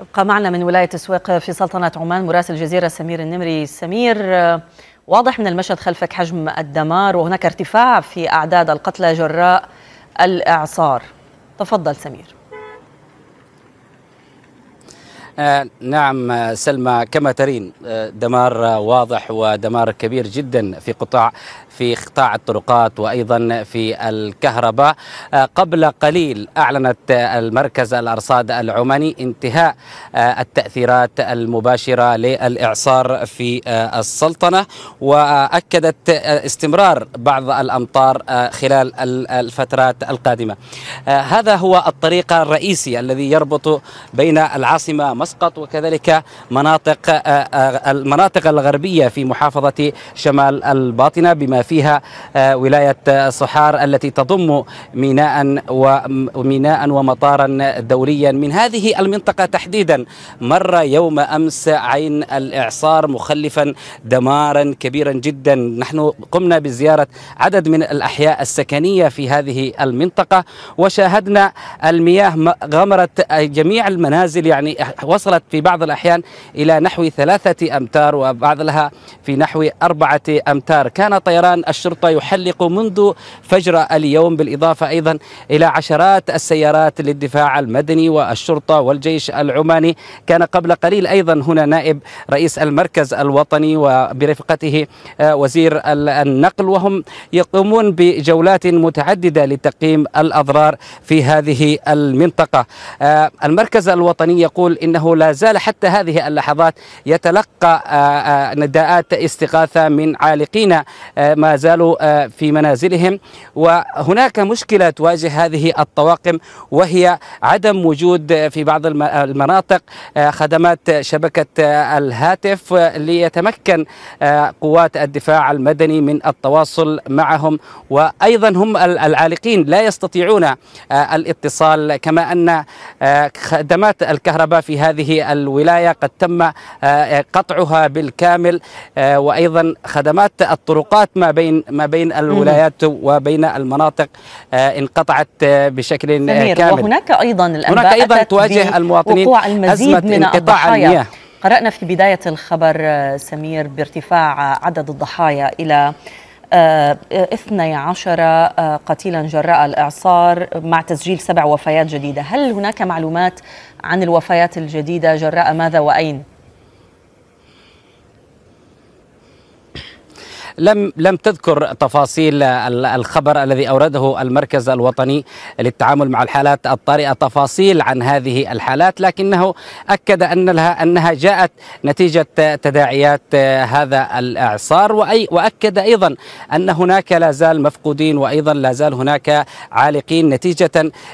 ابقى معنا من ولاية السويق في سلطنة عمان مراسل الجزيرة سمير النمري سمير واضح من المشهد خلفك حجم الدمار وهناك ارتفاع في أعداد القتلى جراء الإعصار تفضل سمير آه، نعم آه، سلمى كما ترين آه، دمار واضح ودمار كبير جدا في قطاع في قطاع الطرقات وايضا في الكهرباء قبل قليل اعلنت المركز الارصاد العماني انتهاء التاثيرات المباشره للاعصار في السلطنه واكدت استمرار بعض الامطار خلال الفترات القادمه هذا هو الطريق الرئيسي الذي يربط بين العاصمه مسقط وكذلك مناطق آه، آه، المناطق الغربية في محافظة شمال الباطنة بما فيها آه، ولاية صحار التي تضم ميناء وميناء ومطارا دوليا من هذه المنطقة تحديدا مر يوم أمس عين الإعصار مخلفا دمارا كبيرا جدا نحن قمنا بزيارة عدد من الأحياء السكنية في هذه المنطقة وشاهدنا المياه غمرت جميع المنازل يعني وصلت في بعض الأحيان إلى نحو ثلاثة أمتار وبعضها في نحو أربعة أمتار كان طيران الشرطة يحلق منذ فجر اليوم بالإضافة أيضا إلى عشرات السيارات للدفاع المدني والشرطة والجيش العماني كان قبل قليل أيضا هنا نائب رئيس المركز الوطني وبرفقته آه، وزير النقل وهم يقومون بجولات متعددة لتقييم الأضرار في هذه المنطقة آه، المركز الوطني يقول إنه انه لا زال حتى هذه اللحظات يتلقى آه، آه، نداءات استغاثة من عالقين آه، ما زالوا في منازلهم وهناك مشكلة تواجه هذه الطواقم وهي عدم وجود في بعض المناطق خدمات شبكة الهاتف ليتمكن قوات الدفاع المدني من التواصل معهم وأيضا هم العالقين لا يستطيعون الاتصال كما أن خدمات الكهرباء في هذه هذه الولاية قد تم آه، قطعها بالكامل آه، وأيضا خدمات الطرقات ما بين ما بين الولايات وبين المناطق آه، انقطعت بشكل كامل وهناك أيضا الأنباء هناك أيضا تواجه المواطنين أزمة انقطاع المياه قرأنا في بداية الخبر سمير بارتفاع عدد الضحايا إلى 12 آه، آه، قتيلا جراء الإعصار مع تسجيل سبع وفيات جديدة هل هناك معلومات عن الوفيات الجديدة جراء ماذا وأين؟ لم لم تذكر تفاصيل الخبر الذي أورده المركز الوطني للتعامل مع الحالات الطارئة تفاصيل عن هذه الحالات لكنه أكد أن لها أنها جاءت نتيجة تداعيات آه، هذا الإعصار وأي وأكد أيضا أن هناك لا زال مفقودين وأيضا لا زال هناك عالقين نتيجة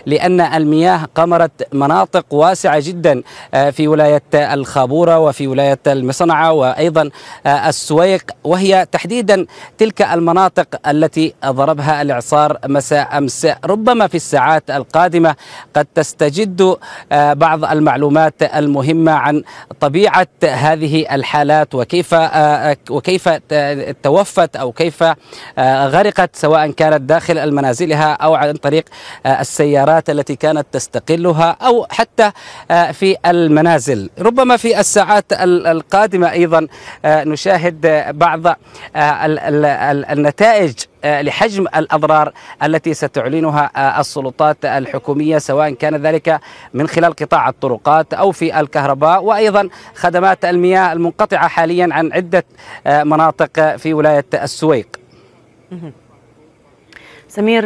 لأن المياه قمرت مناطق واسعة جدا آه، في ولاية الخابورة وفي ولاية المصنعة وأيضا آه، السويق وهي تحديدا تحديدا تلك المناطق التي ضربها الاعصار مساء امس ربما في الساعات القادمه قد تستجد آه، بعض المعلومات المهمه عن طبيعه هذه الحالات وكيف آه، آه، وكيف توفت او كيف غرقت سواء كانت داخل منازلها او عن طريق السيارات التي كانت تستقلها او حتى في المنازل ربما في الساعات القادمه ايضا نشاهد بعض النتائج آه، لحجم الاضرار التي ستعلنها آه، السلطات الحكوميه سواء كان ذلك من خلال قطاع الطرقات او في الكهرباء وايضا خدمات المياه المنقطعه حاليا عن عده آه، مناطق في ولايه السويق. سمير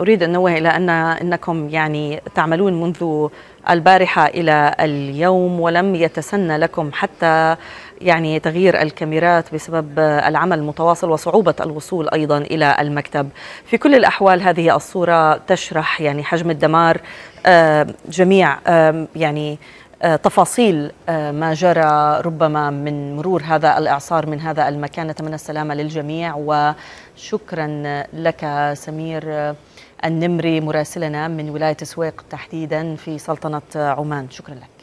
أريد أن أنوه إلى أن أنكم يعني تعملون منذ البارحة إلى اليوم ولم يتسنى لكم حتى يعني تغيير الكاميرات بسبب العمل المتواصل وصعوبة الوصول أيضا إلى المكتب في كل الأحوال هذه الصورة تشرح يعني حجم الدمار جميع يعني آه، تفاصيل آه، ما جرى ربما من مرور هذا الإعصار من هذا المكان نتمنى السلامة للجميع وشكرا لك سمير النمري مراسلنا من ولاية سويق تحديدا في سلطنة عمان شكرا لك